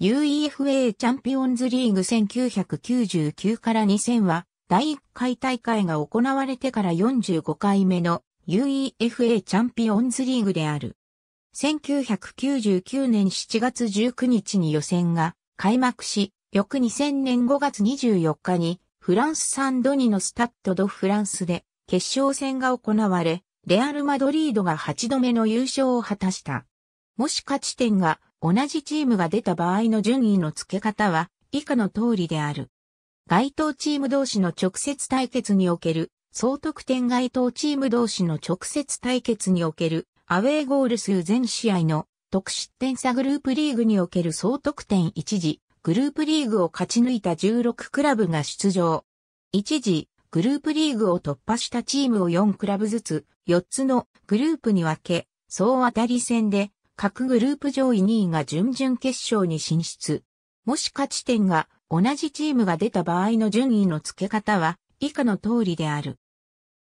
UEFA チャンピオンズリーグ1999から2000は第1回大会が行われてから45回目の UEFA チャンピオンズリーグである。1999年7月19日に予選が開幕し、翌2000年5月24日にフランスサンドニのスタッドドフランスで決勝戦が行われ、レアル・マドリードが8度目の優勝を果たした。もし勝ち点が同じチームが出た場合の順位の付け方は以下の通りである。該当チーム同士の直接対決における、総得点該当チーム同士の直接対決における、アウェーゴール数全試合の得失点差グループリーグにおける総得点一時、グループリーグを勝ち抜いた16クラブが出場。一時、グループリーグを突破したチームを4クラブずつ、4つのグループに分け、総当たり戦で各グループ上位2位が準々決勝に進出。もし勝ち点が同じチームが出た場合の順位の付け方は以下の通りである。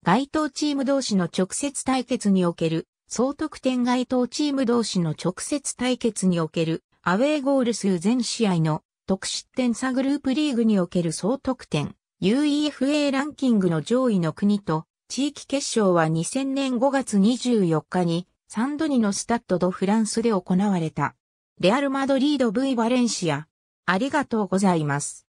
該当チーム同士の直接対決における、総得点該当チーム同士の直接対決における、アウェーゴール数全試合の得失点差グループリーグにおける総得点、UEFA ランキングの上位の国と、地域決勝は2000年5月24日にサンドニのスタッドドフランスで行われた。レアル・マドリード V バレンシア。ありがとうございます。